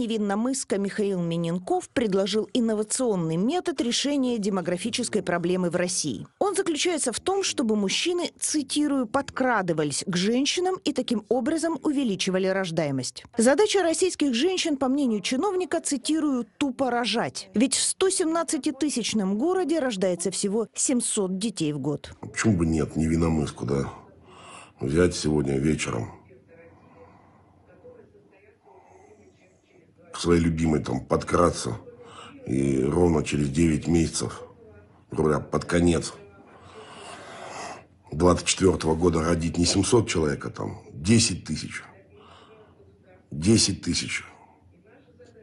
Невинномыска Михаил Миненков предложил инновационный метод решения демографической проблемы в России. Он заключается в том, чтобы мужчины, цитирую, подкрадывались к женщинам и таким образом увеличивали рождаемость. Задача российских женщин, по мнению чиновника, цитирую, тупо рожать. Ведь в 117-тысячном городе рождается всего 700 детей в год. Почему бы нет Невинномыску, да? Взять сегодня вечером – своей любимой там подкраться. И ровно через 9 месяцев, говоря, под конец 24 -го года родить не 700 человек, а там 10 тысяч. 10 тысяч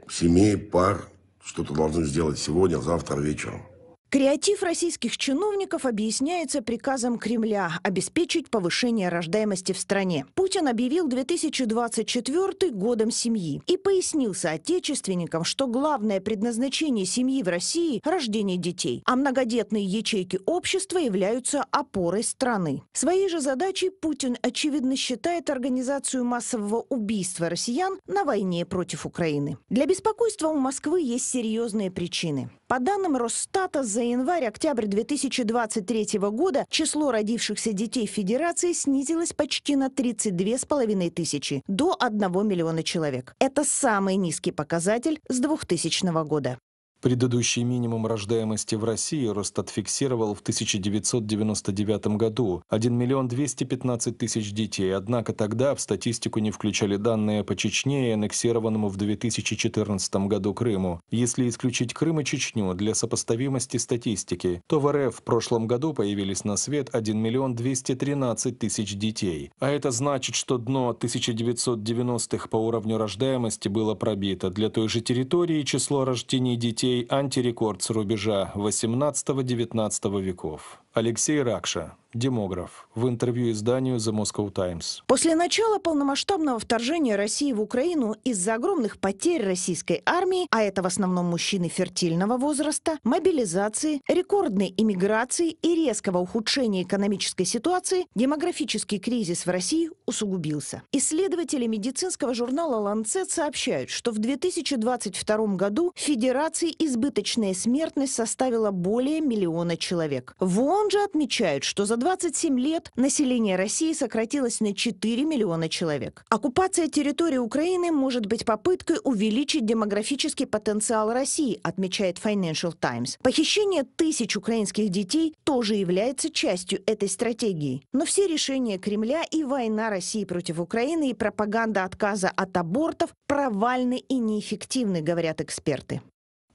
семей, пар, что-то должны сделать сегодня, завтра вечером. Креатив российских чиновников объясняется приказом Кремля обеспечить повышение рождаемости в стране. Путин объявил 2024 годом семьи и пояснил соотечественникам, что главное предназначение семьи в России – рождение детей, а многодетные ячейки общества являются опорой страны. Своей же задачей Путин, очевидно, считает организацию массового убийства россиян на войне против Украины. Для беспокойства у Москвы есть серьезные причины. По данным Росстата, за за январь-октябрь 2023 года число родившихся детей в Федерации снизилось почти на 32,5 тысячи, до 1 миллиона человек. Это самый низкий показатель с 2000 года. Предыдущий минимум рождаемости в России Росстат фиксировал в 1999 году – 1 миллион 215 тысяч детей, однако тогда в статистику не включали данные по Чечне и аннексированному в 2014 году Крыму. Если исключить Крым и Чечню для сопоставимости статистики, то в РФ в прошлом году появились на свет 1 миллион 213 тысяч детей. А это значит, что дно 1990-х по уровню рождаемости было пробито. Для той же территории число рождений детей сей антирекорд с рубежа 18-19 веков. Алексей Ракша, демограф, в интервью изданию The Moscow Times. После начала полномасштабного вторжения России в Украину из-за огромных потерь российской армии, а это в основном мужчины фертильного возраста, мобилизации, рекордной иммиграции и резкого ухудшения экономической ситуации, демографический кризис в России усугубился. Исследователи медицинского журнала «Ланцет» сообщают, что в 2022 году в Федерации избыточная смертность составила более миллиона человек. ВОН же отмечают, что за 27 лет население России сократилось на 4 миллиона человек. Оккупация территории Украины может быть попыткой увеличить демографический потенциал России, отмечает Financial Times. Похищение тысяч украинских детей тоже является частью этой стратегии. Но все решения Кремля и война России против Украины и пропаганда отказа от абортов провальны и неэффективны, говорят эксперты.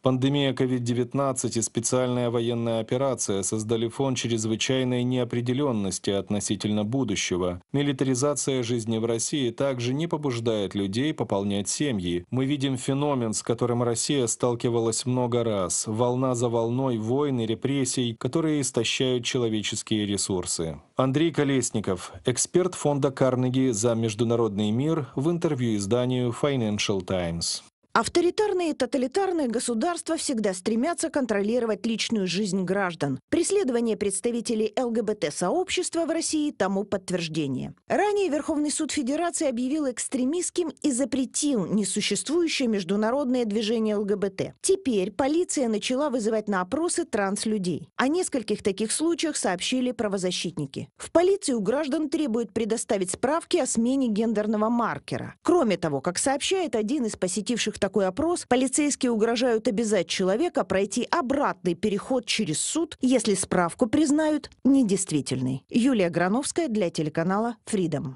Пандемия COVID-19 и специальная военная операция создали фон чрезвычайной неопределенности относительно будущего. Милитаризация жизни в России также не побуждает людей пополнять семьи. Мы видим феномен, с которым Россия сталкивалась много раз. Волна за волной войн и репрессий, которые истощают человеческие ресурсы. Андрей Колесников, эксперт фонда Карнеги за международный мир в интервью изданию Financial Times. Авторитарные и тоталитарные государства всегда стремятся контролировать личную жизнь граждан. Преследование представителей ЛГБТ-сообщества в России тому подтверждение. Ранее Верховный суд Федерации объявил экстремистским и запретил несуществующее международное движение ЛГБТ. Теперь полиция начала вызывать на опросы транслюдей. О нескольких таких случаях сообщили правозащитники. В полиции у граждан требуют предоставить справки о смене гендерного маркера. Кроме того, как сообщает один из посетивших такой опрос, полицейские угрожают обязать человека пройти обратный переход через суд, если справку признают недействительной. Юлия Грановская для телеканала Freedom.